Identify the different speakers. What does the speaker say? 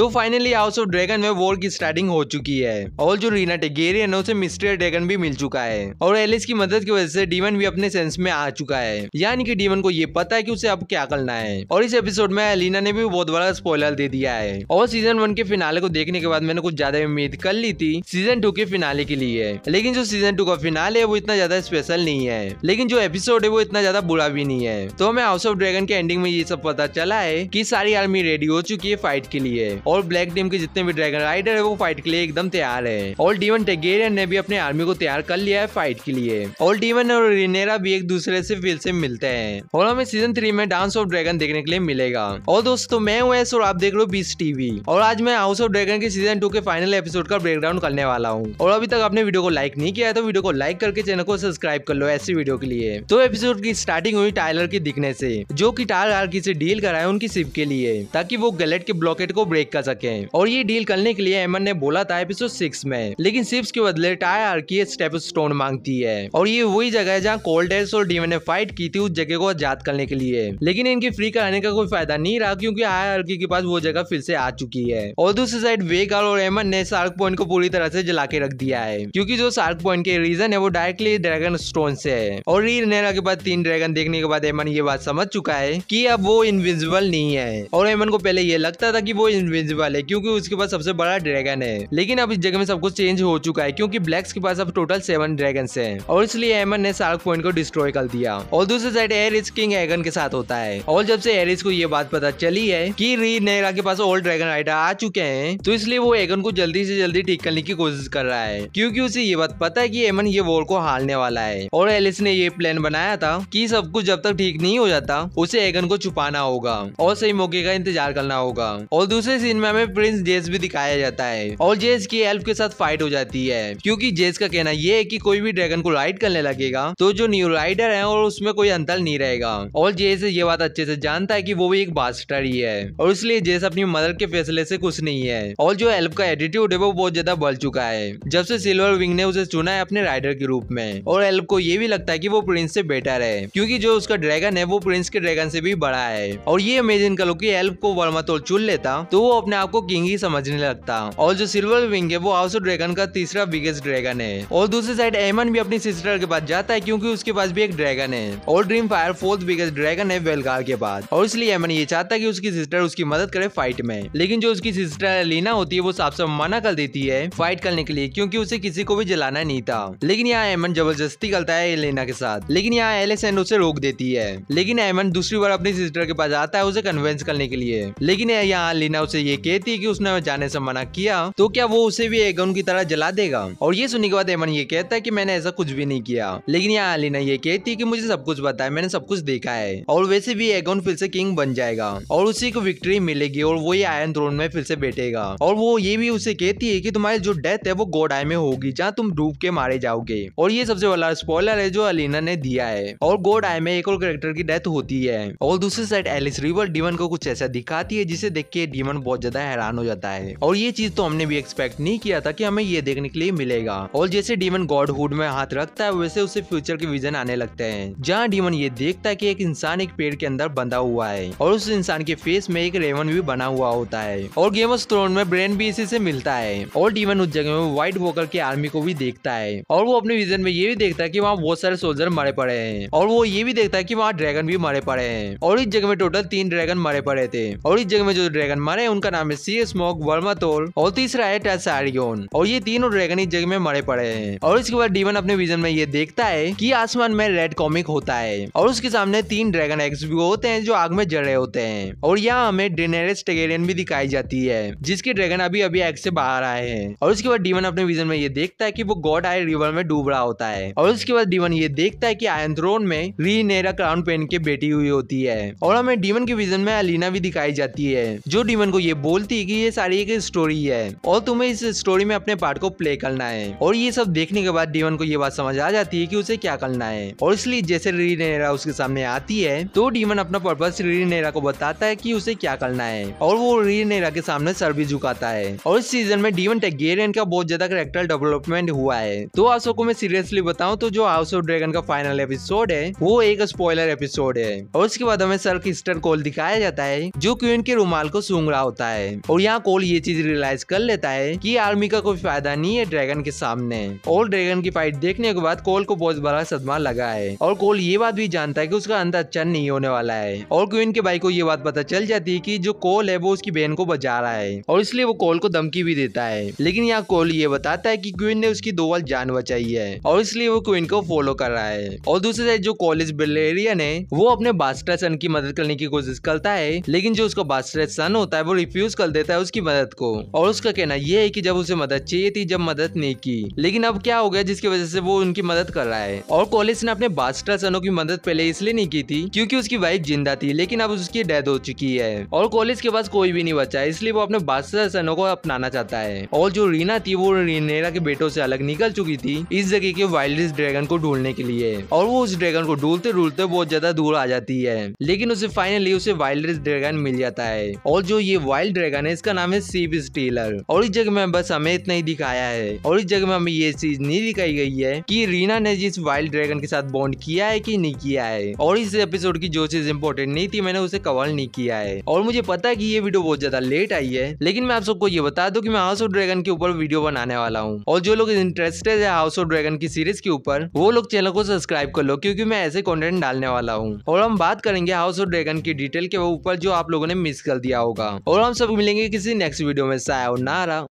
Speaker 1: तो finally House of Dragon में war की स्टार्टिंग हो चुकी है और जो रीना टेगेरियन है उसे मिस्टर ड्रैगन भी मिल चुका है और एलिस की मदद की वजह से डीमन भी अपने सेंस में आ चुका है यानी कि डीमन को ये पता है कि उसे अब क्या करना है और इस एपिसोड में एलिना ने भी बहुत बड़ा स्पॉयलर दे दिया है और सीजन वन के फिनाले को देखने के बाद मैंने कुछ ज्यादा उम्मीद कर ली थी सीजन टू के फिनाले के लिए लेकिन जो सीजन टू का फिनाले है वो इतना ज्यादा स्पेशल नहीं है लेकिन जो एपिसोड है वो इतना ज्यादा बुरा भी नहीं है तो हमें हाउस ऑफ ड्रैगन के एंडिंग में ये सब पता चला है की सारी आर्मी रेडी हो चुकी है फाइट के लिए और ब्लैक टीम के जितने भी ड्रैगन राइडर है वो फाइट के लिए एकदम तैयार है और डीवन टेगेरियन ने भी अपने आर्मी को तैयार कर लिया है फाइट के लिए और डीवन और रिनेरा भी एक दूसरे से फिर से मिलते हैं और हमें सीजन थ्री में डांस ऑफ ड्रैगन देखने के लिए मिलेगा और दोस्तों मैं हूँ एस और आप देख लो बीस टीवी और आज मैं हाउस ऑफ ड्रैगन के सीजन टू के फाइनल एपिसोड का ब्रेकडाउन करने वाला हूँ और अभी तक आपने वीडियो को लाइक नहीं किया है तो वीडियो को लाइक करके चैनल को सब्सक्राइब कर लो ऐसी वीडियो के लिए तो एपिसोड की स्टार्टिंग हुई टाइलर के दिखने से जो की टार आर्की से डील कराए उनकी सिप के लिए ताकि वो गलेट के ब्लॉकेट को ब्रेक कर कर सके और ये डील करने के लिए एमन ने बोला था एपिसोड सिक्स में लेकिन सिप्स के बदले टायर की स्टेप स्टोन मांगती है और ये वही जगह है जहाँ कोल्ड और डीमन ने फाइट की थी उस जगह को आजाद करने के लिए लेकिन इनकी फ्री कराने का कोई फायदा नहीं रहा क्योंकि आयर के पास वो जगह फिर से आ चुकी है और दूसरी साइड वेगाल और एमन ने सार्क पॉइंट को पूरी तरह से जला के रख दिया है क्यूँकी जो सार्क पॉइंट के रीजन है वो डायरेक्टली ड्रैगन स्टोन से है और रील नेरा के बाद तीन ड्रैगन देखने के बाद एमन ये बात समझ चुका है की अब वो इनविजिबल नहीं है और एमन को पहले ये लगता था की वो इनविजिबल इनविजिबल है क्योंकि उसके पास सबसे बड़ा ड्रैगन है लेकिन अब इस जगह में सब कुछ चेंज हो चुका है क्योंकि ब्लैक्स के पास अब टोटल सेवन ड्रैगन है और इसलिए एमन ने सार्क पॉइंट को डिस्ट्रॉय कर दिया और दूसरी साइड एरिस किंग एगन के साथ होता है और जब से एरिस को ये बात पता चली है की री नेरा के पास ओल्ड ड्रैगन राइडर आ चुके हैं तो इसलिए वो एगन को जल्दी से जल्दी ठीक करने की कोशिश कर रहा है क्यूँकी उसे ये बात पता है की एमन ये वॉर को हारने वाला है और एलिस ने ये प्लान बनाया था की सब कुछ जब तक ठीक नहीं हो जाता उसे एगन को छुपाना होगा और सही मौके का इंतजार करना होगा और दूसरे सीन में हमें प्रिंस जेस भी दिखाया जाता है और जेस की एल्फ के साथ फाइट हो जाती है क्योंकि जेस का कहना ये है कि कोई भी ड्रैगन को राइड करने लगेगा तो जो न्यू राइडर है और उसमें कोई अंतर नहीं रहेगा और जेस ये बात अच्छे से जानता है की वो भी एक बास्टर ही है और इसलिए जेस अपनी मदर के फैसले से कुछ नहीं है और जो एल्फ का एटीट्यूड है वो बहुत ज्यादा बढ़ चुका है जब से सिल्वर विंग ने उसे चुना है अपने राइडर के रूप में और एल्फ को ये भी लगता है की वो प्रिंस से बेटर है क्यूँकी जो उसका ड्रैगन है वो प्रिंस के ड्रैगन से भी बड़ा है और ये इमेजिन करो की एल्फ को वर्मा तोड़ चुन लेता तो वो अपने आप को किंग ही समझने लगता और जो सिल्वर विंग है वो हाउस ऑफ ड्रैगन का तीसरा बिगेस्ट ड्रैगन है और दूसरी साइड एमन भी अपनी सिस्टर के पास जाता है क्योंकि उसके पास भी एक ड्रैगन है और dream fire fourth biggest dragon है वेलगार के पास और इसलिए एमन ये चाहता है की उसकी सिस्टर उसकी मदद करे फाइट में लेकिन जो उसकी सिस्टर लीना होती है वो साफ साफ मना कर देती है फाइट करने के लिए क्योंकि उसे किसी को भी जलाना नहीं था लेकिन यहाँ एमन जबरदस्ती करता है लेना के साथ लेकिन यहाँ एलिस एंड उसे रोक देती है लेकिन एमन दूसरी बार अपनी सिस्टर के पास आता है उसे कन्वेंस करने के लिए लेकिन यहाँ लीना उसे ये कहती है कि उसने जाने से मना किया तो क्या वो उसे भी एगन की तरह जला देगा और ये सुनने के बाद एमन ये कहता है कि मैंने ऐसा कुछ भी नहीं किया लेकिन यहाँ अलीना ये कहती है की मुझे सब कुछ बताया मैंने सब कुछ देखा है और वैसे भी एगन फिर से किंग बन जाएगा और उसी को विक्ट्री मिलेगी और वो ये आयन थ्रोन में फिर से बैठेगा और वो ये भी उसे कहती है की तुम्हारी जो डेथ है वो गोड में होगी जहाँ तुम डूब के मारे जाओगे और ये सबसे बड़ा स्पॉयलर है जो अलीना ने दिया है और गोड आय में एक और करेक्टर की डेथ होती है और दूसरी साइड एलिस रिवर डीमन को कुछ ऐसा दिखाती है जिसे देख के डीमन बहुत बहुत ज्यादा हैरान हो जाता है और ये चीज तो हमने भी एक्सपेक्ट नहीं किया था कि हमें ये देखने के लिए मिलेगा और जैसे डीमन गॉडहुड में हाथ रखता है वैसे उसे फ्यूचर के विजन आने लगते हैं जहाँ डीमन ये देखता है की एक इंसान एक पेड़ के अंदर बंधा हुआ है और उस इंसान के फेस में एक रेवन भी बना हुआ होता है और गेम ऑफ थ्रोन में ब्रेन भी इसी से मिलता है और डीमन उस जगह में व्हाइट वोकर के आर्मी को भी देखता है और वो अपने विजन में ये भी देखता है की वहाँ बहुत सारे सोल्जर मरे पड़े हैं और वो ये भी देखता है की वहाँ ड्रैगन भी मरे पड़े हैं और इस जगह में टोटल तीन ड्रैगन मरे पड़े थे और इस जगह में जो ड्रैगन मरे उनका का नाम है सी स्मोक वर्मातोल और तीसरा है टेसारियोन और ये तीनों ड्रैगन इस जगह में मरे पड़े हैं और इसके बाद डीवन अपने विजन में ये देखता है की आसमान में रेड कॉमिक होता है और उसके सामने तीन ड्रैगन एक्स भी होते हैं जो आग में जड़ रहे होते हैं और यहाँ हमें डेनेरेस टेगेरियन भी दिखाई जाती है जिसके ड्रैगन अभी अभी एग से बाहर आए हैं और उसके बाद डीवन अपने विजन में ये देखता है की वो गॉड आई रिवर में डूब रहा होता है और उसके बाद डीवन ये देखता है की आयन थ्रोन में रीनेरा क्राउन पेन के बेटी हुई होती है और हमें डीवन के विजन में अलीना भी दिखाई जाती है जो डीवन को ये बोलती है कि ये सारी एक स्टोरी है और तुम्हें इस स्टोरी में अपने पार्ट को प्ले करना है और ये सब देखने के बाद डीवन को ये बात समझ आ जाती है कि उसे क्या करना है और इसलिए जैसे नेहरा उसके सामने आती है तो डीवन अपना पर्पज नेहरा को बताता है की उसे क्या करना है और वो नेहरा के सामने सर भी झुकाता है और इस सीजन में डीवन टेगेरियन का बहुत ज्यादा करेक्टर डेवलपमेंट हुआ है तो आप सबको मैं सीरियसली बताऊँ तो जो हाउस ऑफ ड्रैगन का फाइनल एपिसोड है वो एक स्पॉयलर एपिसोड है और उसके बाद हमें सर की स्टर कॉल दिखाया जाता है जो क्वीन के रुमाल को सूंघ रहा होता है है और यहाँ कोल ये चीज रियलाइज कर लेता है की आर्मी का कोई फायदा नहीं है ड्रैगन के सामने और ड्रैगन की फाइट देखने के बाद कोल को बहुत बड़ा सदमा लगा है और कोल ये बात भी जानता है की उसका अंत अच्छा नहीं होने वाला है और क्वीन के भाई को ये बात पता चल जाती है की जो कोल है वो उसकी बहन को बचा रहा है और इसलिए वो कोल को धमकी भी देता है लेकिन यहाँ कोल ये बताता है की क्वीन ने उसकी दो बार जान बचाई है और इसलिए वो क्वीन को फॉलो कर रहा है और दूसरी साइड जो कॉलेज बिलेरियन है वो अपने बास्टर सन की मदद करने की कोशिश करता है लेकिन जो उसका बास्टर सन होता है वो रिफ्यूज कर देता है उसकी मदद को और उसका कहना यह है कि जब उसे मदद चाहिए थी जब मदद नहीं की लेकिन अब क्या हो गया जिसकी वजह से वो उनकी मदद कर रहा है और कॉलेज ने अपने बास्टर सनों की मदद पहले इसलिए नहीं की थी क्योंकि उसकी वाइफ जिंदा थी लेकिन अब उसकी डेथ हो चुकी है और कॉलेज के पास कोई भी नहीं बचा इसलिए वो अपने बास्टर सनों को अपनाना चाहता है और जो रीना थी वो रीनेरा के बेटों से अलग निकल चुकी थी इस जगह के वाइल्ड ड्रैगन को ढूंढने के लिए और वो उस ड्रैगन को ढूंढते ढूंढते बहुत ज्यादा दूर आ जाती है लेकिन उसे फाइनली उसे वाइल्ड ड्रैगन मिल जाता है और जो ये वाइल्ड ड्रैगन है इसका नाम है सीप स्टीलर और इस जगह में बस हमें इतना ही दिखाया है और इस जगह में हमें ये चीज नहीं दिखाई गई है कि रीना ने जिस वाइल्ड ड्रैगन के साथ बॉन्ड किया है कि नहीं किया है और इस एपिसोड की जो चीज इम्पोर्टेंट नहीं थी मैंने उसे कवर नहीं किया है और मुझे पता है की ये वीडियो बहुत ज्यादा लेट आई है लेकिन मैं आप सबको ये बता दू की मैं हाउस ऑफ ड्रैगन के ऊपर वीडियो बनाने वाला हूँ और जो लोग इंटरेस्टेड है हाउस ऑफ ड्रैगन की सीरीज के ऊपर वो लोग चैनल को सब्सक्राइब कर लो क्योंकि मैं ऐसे कॉन्टेंट डालने वाला हूँ और हम बात करेंगे हाउस ऑफ ड्रैगन की डिटेल के ऊपर जो आप लोगों ने मिस कर दिया होगा और हम सब मिलेंगे किसी नेक्स्ट वीडियो में नारा